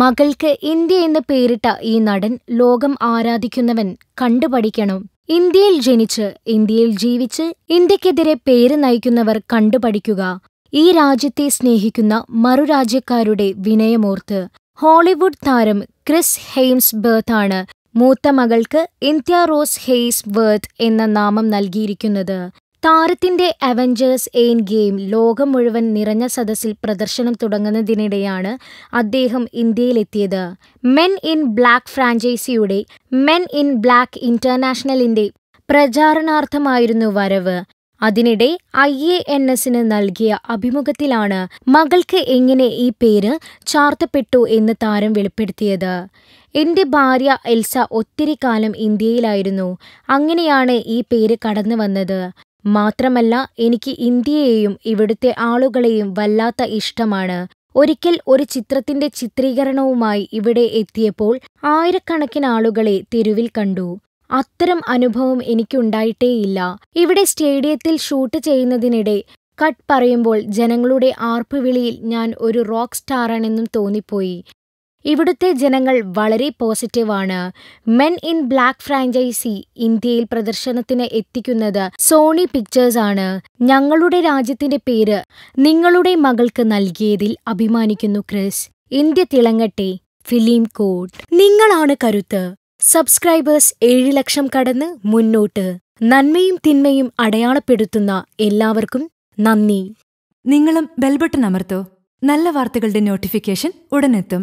മകൾക്ക് ഇന്ത്യ എന്ന് പേരിട്ട ഈ നടൻ ലോകം ആരാധിക്കുന്നവൻ കണ്ടുപഠിക്കണം ഇന്ത്യയിൽ ജനിച്ച് ഇന്ത്യയിൽ ജീവിച്ച് ഇന്ത്യക്കെതിരെ പേര് നയിക്കുന്നവർ കണ്ടുപഠിക്കുക ഈ രാജ്യത്തെ സ്നേഹിക്കുന്ന മറുരാജ്യക്കാരുടെ വിനയമോർത്ത് ഹോളിവുഡ് താരം ക്രിസ് ഹെയിംസ് ആണ് മൂത്ത മകൾക്ക് ഇന്ത്യ റോസ് ഹെയ്സ് ബേർത്ത് എന്ന നാമം നൽകിയിരിക്കുന്നത് താരത്തിന്റെ അവഞ്ചേഴ്സ് എയിൻ ഗെയിം ലോകം മുഴുവൻ നിറഞ്ഞ സദസ്സിൽ പ്രദർശനം തുടങ്ങുന്നതിനിടെയാണ് അദ്ദേഹം ഇന്ത്യയിലെത്തിയത് മെൻ ഇൻ ബ്ലാക്ക് ഫ്രാഞ്ചൈസിയുടെ മെൻ ഇൻ ബ്ലാക്ക് ഇന്റർനാഷണലിന്റെ പ്രചാരണാർത്ഥമായിരുന്നു വരവ് അതിനിടെ ഐ എ എൻ എസിന് നൽകിയ അഭിമുഖത്തിലാണ് മകൾക്ക് എങ്ങനെ ഈ പേര് ചാർത്തപ്പെട്ടു എന്ന് താരം വെളിപ്പെടുത്തിയത് എന്റെ ഭാര്യ എൽസ ഒത്തിരി കാലം ഇന്ത്യയിലായിരുന്നു അങ്ങനെയാണ് ഈ പേര് കടന്നു വന്നത് മാത്രമല്ല എനിക്ക് ഇന്ത്യയെയും ഇവിടുത്തെ ആളുകളെയും വല്ലാത്ത ഇഷ്ടമാണ് ഒരിക്കൽ ഒരു ചിത്രത്തിന്റെ ചിത്രീകരണവുമായി ഇവിടെ എത്തിയപ്പോൾ ആയിരക്കണക്കിന് ആളുകളെ തെരുവിൽ കണ്ടു അത്തരം അനുഭവം എനിക്കുണ്ടായിട്ടേയില്ല ഇവിടെ സ്റ്റേഡിയത്തിൽ ഷൂട്ട് ചെയ്യുന്നതിനിടെ കട്ട് പറയുമ്പോൾ ജനങ്ങളുടെ ആർപ്പുവിളിയിൽ ഞാൻ ഒരു റോക്ക് സ്റ്റാറാണെന്നും തോന്നിപ്പോയി ഇവിടുത്തെ ജനങ്ങൾ വളരെ പോസിറ്റീവാണ് മെൻ ഇൻ ബ്ലാക്ക് ഫ്രാഞ്ചൈസി ഇന്ത്യയിൽ പ്രദർശനത്തിന് എത്തിക്കുന്നത് സോണി പിക്ചേഴ്സ് ആണ് ഞങ്ങളുടെ രാജ്യത്തിന്റെ പേര് നിങ്ങളുടെ മകൾക്ക് നൽകിയതിൽ അഭിമാനിക്കുന്നു ക്രിസ് ഇന്ത്യ തിളങ്ങട്ടെ ഫിലിം കോട്ട് നിങ്ങളാണ് കരുത്ത് സബ്സ്ക്രൈബേഴ്സ് ഏഴ് ലക്ഷം കടന്ന് മുന്നോട്ട് നന്മയും തിന്മയും അടയാളപ്പെടുത്തുന്ന എല്ലാവർക്കും നന്ദി നിങ്ങളും ബെൽബട്ടൺ അമർത്തോ നല്ല വാർത്തകളുടെ നോട്ടിഫിക്കേഷൻ ഉടനെത്തും